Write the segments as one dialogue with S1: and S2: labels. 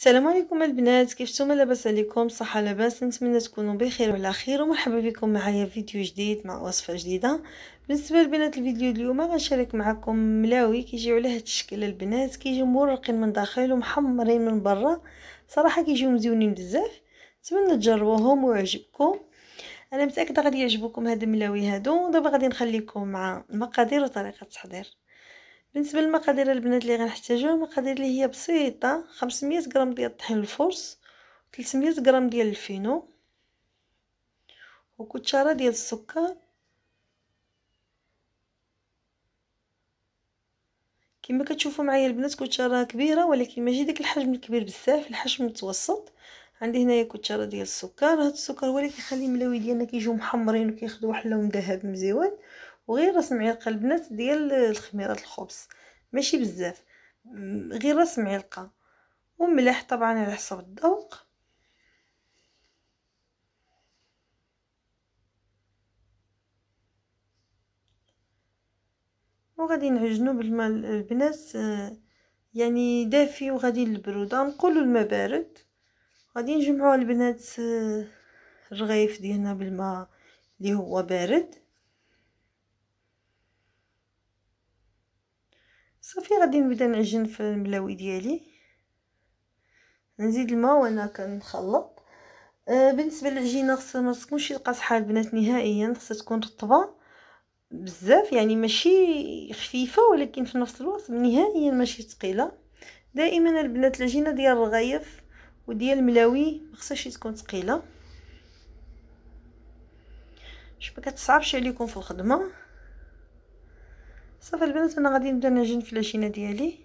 S1: السلام عليكم البنات كيفتوما لاباس عليكم صحه لاباس نتمنى تكونوا بخير وعلى خير ومرحبا بكم معايا فيديو جديد مع وصفه جديده بالنسبه للبنات الفيديو اليوم غنشارك معكم ملاوي كيجيو على هذا الشكل البنات كيجيو مورقين من داخل ومحمرين من برا صراحه كيجيو مزيونين بزاف نتمنى تجربوهم ويعجبكم انا متاكده غادي يعجبكم هاد الملاوي هادو دابا غادي نخليكم مع المقادير وطريقه التحضير بالنسبه للمقادير البنات اللي غنحتاجوها مقادير اللي هي بسيطه 500 غرام ديال الطحين الفرص 300 غرام ديال الفينو وكوتشاره ديال السكر كما كتشوفوا معايا البنات كوتشاره كبيره ولكن ماشي داك الحجم الكبير بزاف الحجم المتوسط عندي هنايا كوتشاره ديال السكر هاد السكر هو اللي كيخلي الملاوي ديالنا كيجيو محمرين وكياخذوا واحد اللون ذهب مزيان وغير راس معلقه البنات ديال الخميره الخبز ماشي بزاف غير راس معلقه وملح طبعا على حسب الذوق وغادي نعجنو بالماء البنات آه، يعني دافي وغادي للبروده نقولوا الماء بارد غادي نجمعوا البنات آه، الرغيف ديالنا بالماء اللي هو بارد صافي غادي نبدا نعجن في الملاوي ديالي نزيد الماء وانا كنخلط أه، بالنسبه للعجينه خصها ما تكونش قاصحه البنات نهائيا خصها تكون رطبه بزاف يعني ماشي خفيفه ولكن في نفس الوقت نهائيا ماشي ثقيله دائما البنات العجينه ديال الرغايف وديال الملاوي ما خصهاش تكون ثقيله باش ما كتصعبش عليكم في الخدمه صافي البنات انا غادي نبدا نعجن في العجينه ديالي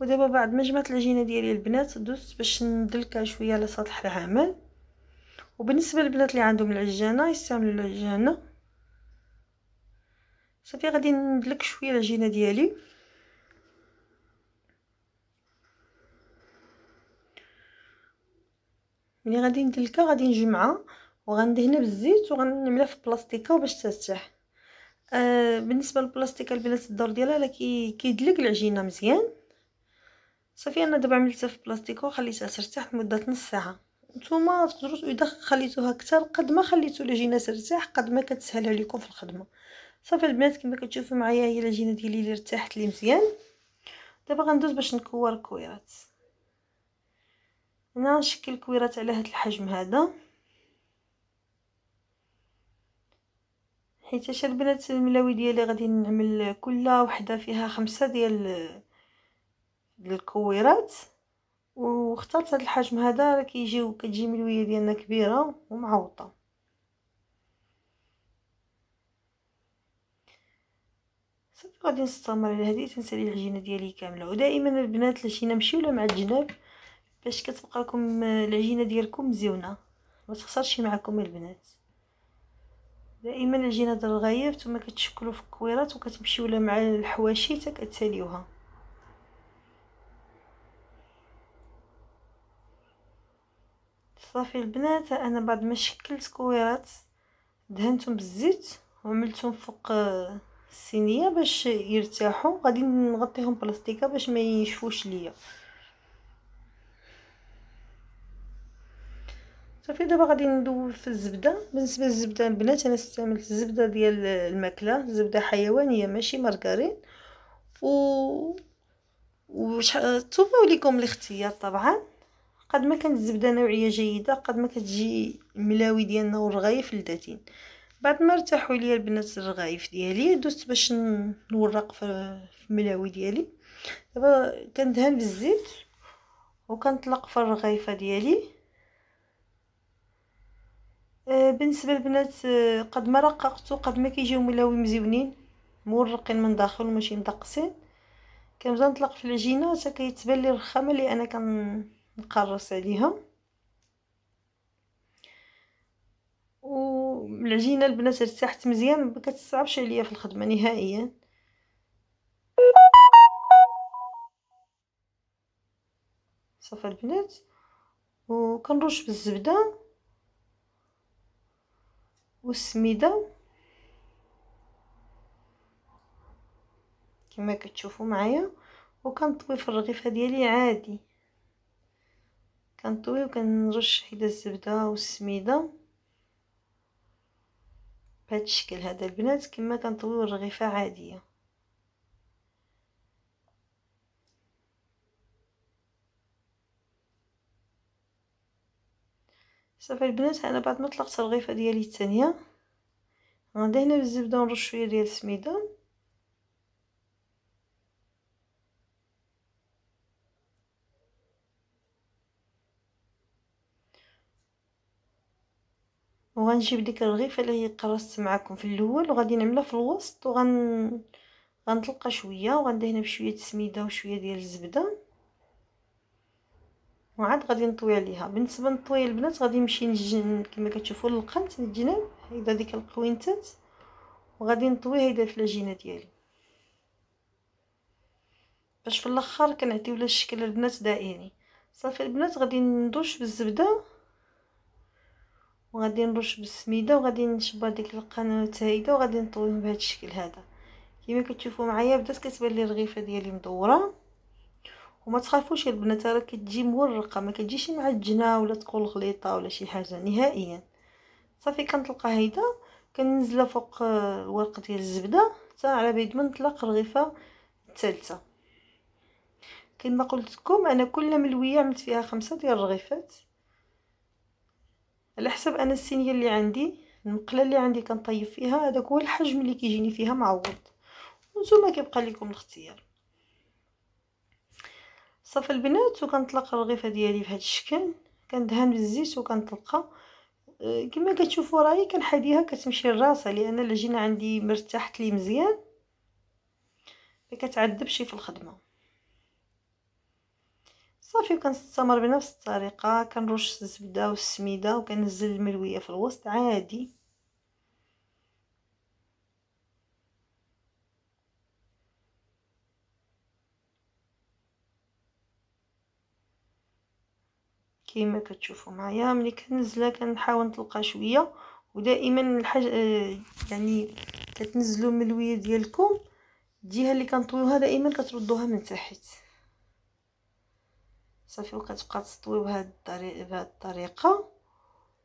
S1: ودابا بعد ما جمعت العجينه ديالي البنات دوزت باش ندلكها شويه على سطح العمل وبالنسبه للبنات اللي عندهم العجانه يستعملوا العجانه صافي غادي ندلك شويه العجينه ديالي ملي غادي ندلكها غادي نجمعها وغندهنها بالزيت وغنملاها في بلاستيكه باش ترتاح آه بالنسبه للبلاستيكه البنات الدور ديالها لا كيدلك العجينه مزيان صافي انا دابا عملتها في بلاستيكه وخليتها ترتاح لمده نص ساعه نتوما تقدروا اذا خليتوها كثر قد ما خليتو العجينه ترتاح قد ما كتسهل عليكم في الخدمه صافي البنات كما كتشوفوا معايا هي العجينه ديالي اللي ارتاحت لي مزيان دابا غندوز باش نكور الكويرات هنا نشكل الكويرات على هذا الحجم هذا حيت البنات الملاوي ديالي غادي نعمل كل وحده فيها خمسة ديال الكويرات واخترت هذا الحجم هذا راه كيجيو كتجي ملويه ديالنا كبيره ومعوطه صافي غادي نستمر على هذه تنسالي العجينه ديالي كامله ودائما البنات لا شي نمشيو مع الجناب باش كتبقى لكم العجينه ديالكم مزيونه ما تخسرش معكم البنات دائما العجينه ديال الغايف ثم كتشكلوا في الكويرات وكتمشيو لها مع الحواشي حتى كتساليوها صافي البنات انا بعد ما شكلت كويرات دهنتهم بالزيت وعملتهم فوق آه، الصينيه باش يرتاحوا غادي نغطيهم بلاستيكه باش ما ينشفوش ليا صافي دابا غادي ندوب في الزبده بالنسبه للزبده البنات انا استعملت الزبده ديال الماكله زبده حيوانيه ماشي مارغرين و وش لكم الاختيار طبعا قد ما كانت الزبده نوعيه جيده قد ما كتجي الملاوي ديالنا والرغايف لذاتين بعد ما ارتاحوا لي البنات الرغايف ديالي دوزت باش نورق في الملاوي ديالي دابا كندهن بالزيت وكنطلق في الرغيفه ديالي آه، بالنسبه للبنات آه، قد ما رققتو قد ما كيجيو ملاوي مزيونين مورقين من داخل وماشي مدقسين كنبدا نطلق في العجينه حتى كيتبان لي الرخامه اللي انا كنقرص عليهم والعجينه البنات ارتاحت مزيان ما كتصعبش عليا في الخدمه نهائيا صافي البنات وكنرش بالزبده والسميده كما كتشوفوا معايا وكنطوي في الرغيفه ديالي عادي كنطوي وكنرش حيد الزبده والسميده بهذا الشكل هذا البنات كما كنطويو الرغيفه عاديه صافي البنات انا بعد ما طلقت الغيفه ديالي الثانيه غادي هنا بالزبده نرش شويه ديال السميده وغنجيب ديك الرغيفه اللي قرصت معكم في الاول وغادي نعملها في الوسط وغن غنطلقها شويه وغندهنها بشويه السميده وشويه ديال الزبده وعاد غادي نطوي عليها بالنسبه للطوي البنات غادي نمشي نجن كما كتشوفوا للقنت الجناب هيدا ديك القوينتات وغادي نطوي هيدا في العجينه ديالي باش في الاخر كنعطيو لها الشكل البنات دائري صافي البنات غادي ندوش بالزبده وغادي نرش بالسميده وغادي نشبر ديك القنوات هيدا وغادي نطويهم بهذا الشكل هذا كما كتشوفوا معايا بدات كتبان لي الرغيفه ديالي مدوره وما تخافوش البنات راه كتجي مورقه ما كتجيش معجنه ولا تكون غليطه ولا شي حاجه نهائيا صافي كنطلق هيدا كننزلها فوق الورق آه، ديال الزبده حتى على بيد ما نطلق الرغيفه الثالثه كما قلت لكم انا كل ملويه عملت فيها خمسة ديال الرغيفات على حسب انا السينيه اللي عندي المقله اللي عندي كنطيب فيها هذاك هو الحجم اللي كيجيني فيها معوض وانتم كيبقى لكم الاختيار صافي البنات وكنطلق الرغيفه ديالي بهذا الشكل كندهن بالزيت وكنطلقها آه، كما كتشوفوا راهي كنحاديها كتمشي لراسها لان العجينه عندي مرتاحت لي مزيان ما كتعذبش في الخدمه صافي كنستمر بنفس الطريقه كنرش الزبده والسميده وكنزل الملويه في الوسط عادي كيما كتشوفوا معايا ملي كنزله كنحاول نطلقا شويه ودائما الحاج آه، يعني كتنزلوا الملويه ديالكم الجهه اللي كنطويوها دائما كتردوها من تحت صافي وكتبقى تطوي بهاد الطريقه بهاد الطريقه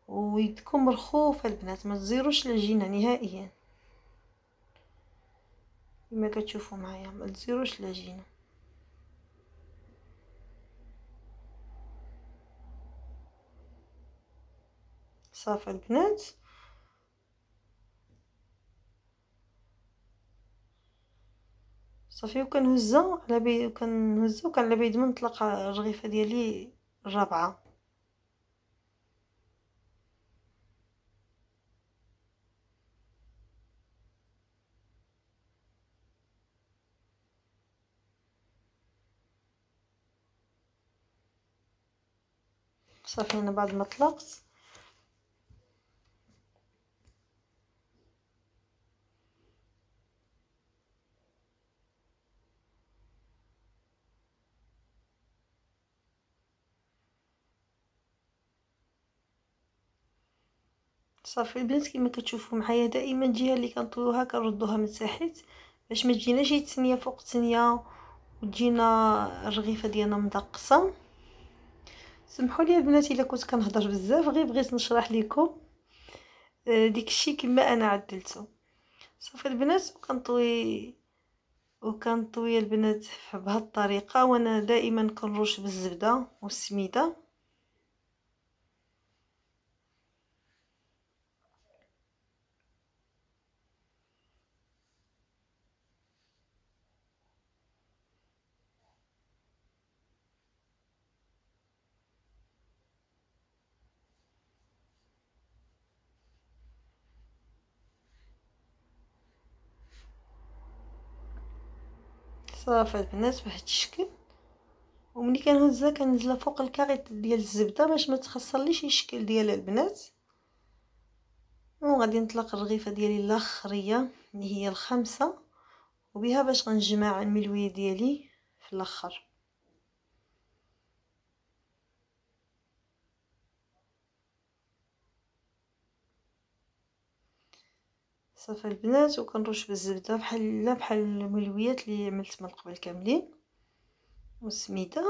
S1: ويدكم مرخوفه البنات ما تزيروش العجينه نهائيا كما كتشوفوا معايا ما تزيروش العجينه صافي البنات صافي وكنهزها على بي وكنهزها وكان على بيد من نطلق الرغيفه ديالي الرابعه صافي انا بعد ما طلقت صافي البنات كما كتشوفوا معايا دائما الجهه اللي كنطويوها كنردوها من تحت باش ما تجيناش هي فوق التنيه وتجينا الرغيفه ديالنا مدقصه سمحوا لي البنات الا كنت كنهضر بزاف غير بغيت نشرح لكم الشيء آه، كما انا عدلته صافي البنات وكنطوي وكنطوي البنات بهاد الطريقه وانا دائما كنرش بالزبده والسميده صافي البنات بهاد الشكل وملي كنهزها كنزلها فوق الكاريط ديال الزبده باش ما تخسرليش الشكل ديالها البنات وغادي نطلق الرغيفه ديالي الاخريه اللي هي الخامسه وبها باش غنجمع الملويه ديالي في الاخر صافي البنات وكنرش بالزبده بحال لا بحال الملويات اللي عملت من قبل كاملين والسميده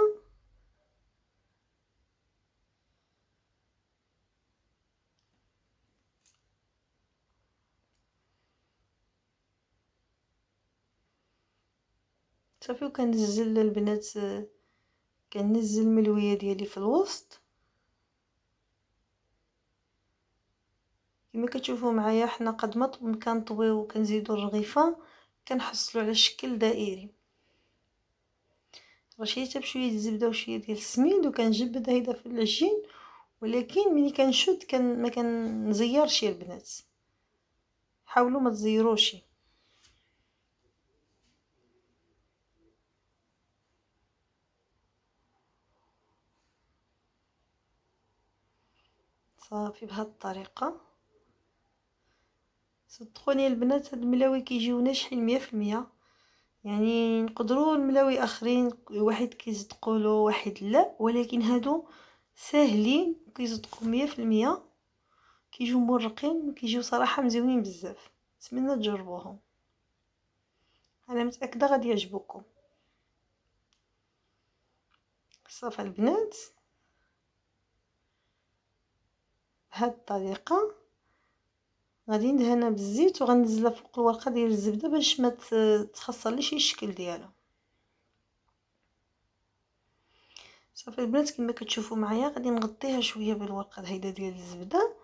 S1: صافي وكنزل البنات كنزل الملويه ديالي في الوسط كما كتشوفوا معايا حنا قد ما كنطويو وكنزيدو الرغيفه كنحصلوا على شكل دائري رشيتها بشويه الزبده وشويه ديال السميد وكنجبد هيدا في العجين ولكن ملي كنشد كان ما كنزيرش البنات حاولوا ما تزيروش صافي بهاد الطريقه صدقوني البنات هاد الملاوي كيجيو ناجحين مية في المية يعني نقدروا الملاوي اخرين واحد كيصدقوا له واحد لا ولكن هادو ساهلين كيصدقوا مية في المية كيجيو مرقين كيجيو صراحه مزيونين بزاف نتمنى تجربوهم انا متاكده غادي يعجبوكم صافي البنات بهاد الطريقه غادي ندهنها بالزيت وغنزلها فوق الورقه ديال الزبده باش ما تخسرليش الشكل ديالها صافي البنات كما كتشوفوا معايا غادي نغطيها شويه بالورقه هيدا ديال الزبده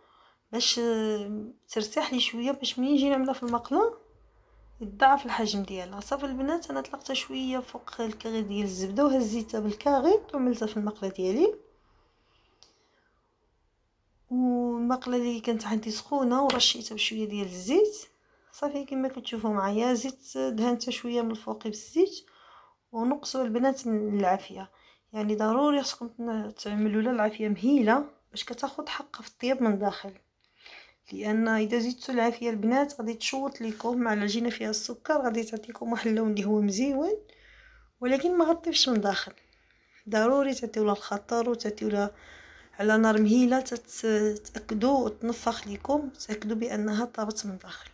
S1: باش آه، ترتاح لي شويه باش ملي نجي نعملها في المقله يضاعف الحجم ديالها صافي البنات انا طلقتها شويه فوق الكاغي ديال الزبده وهزيتها بالكاغي وعملتها في المقله ديالي المقله اللي كانت عندي سخونه ورشيتها بشويه ديال الزيت صافي كما كتشوفوا معايا زيت دهنتها شويه من الفوق بالزيت ونقصوا البنات من العافيه يعني ضروري خصكم تعملوا لها العافيه مهيله باش كتاخذ حقها في الطياب من الداخل لان اذا زدتوا العافيه البنات غادي تشوط لكم مع العجينه فيها السكر غادي تعطيكم واحد اللون اللي هو مزيون ولكن ما غطيفش من الداخل ضروري تعطيو لها الخطر وتعطيو لها على نار مهيله تتاكدوا تنفخ لكم تاكدوا بانها طابت من الداخل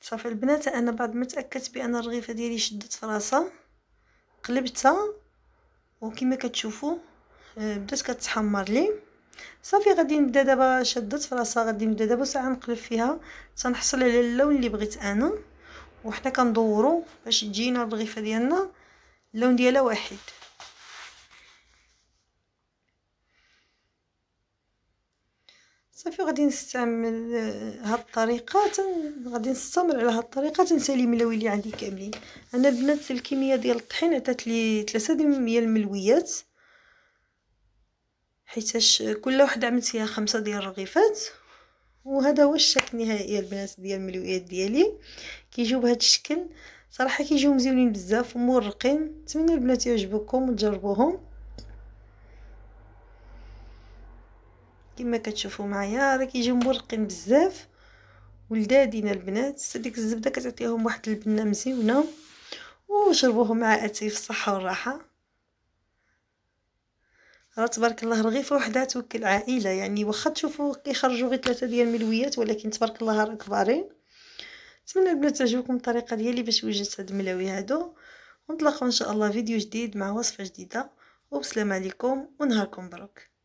S1: صافي البنات انا بعد ما تاكدت بان الرغيفه ديالي شدت في راسها قلبتها وكما كتشوفوا آه، بدات كتحمر لي صافي غادي نبدا دابا شدت في راسها غادي نبدا دابا ساعه نقلب فيها تنحصل على اللون اللي بغيت انا وحنا كندورو باش تجينا الرغيفه ديالنا اللون ديالها واحد صافي غادي نستعمل آه، هاد الطريقه تن... غادي نستمر على هاد الطريقه تنسالي الملاوي اللي عندي كاملين انا البنات الكميه ديال الطحين عطات لي 3 ديال الملويات حيتاش كل وحده عملت فيها خمسة ديال الرغيفات وهذا هو الشكل النهائي البنات ديال الملويات ديالي كيجيو بهذا الشكل صراحه كيجيو مزيونين بزاف ومرقين نتمنى البنات يعجبوكم وتجربوهم كما كتشوفوا معايا راه كيجيو مرقين بزاف ولدادين البنات هذيك الزبده كتعطيهم واحد البنه مزيونه وشربوهم مع اتاي في الصحه والراحه راه تبارك الله رغيفه وحدها توكل عائله يعني واخا تشوفوا كيخرجوا غير ثلاثه ديال الملويات ولكن تبارك الله راه كبارين نتمنى البنات تعجبكم الطريقه ديالي باش وجدت هاد الملاوي هادو ونتلاقاو ان شاء الله فيديو جديد مع وصفه جديده وبسلام عليكم ونهاركم مبروك